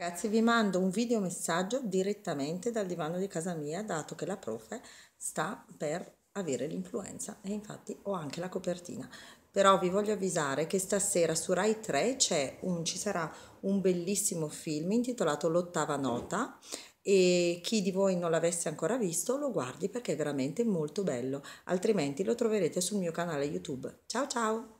Ragazzi vi mando un video messaggio direttamente dal divano di casa mia dato che la profe sta per avere l'influenza e infatti ho anche la copertina. Però vi voglio avvisare che stasera su Rai 3 c'è un, ci sarà un bellissimo film intitolato L'ottava nota e chi di voi non l'avesse ancora visto lo guardi perché è veramente molto bello, altrimenti lo troverete sul mio canale YouTube. Ciao ciao!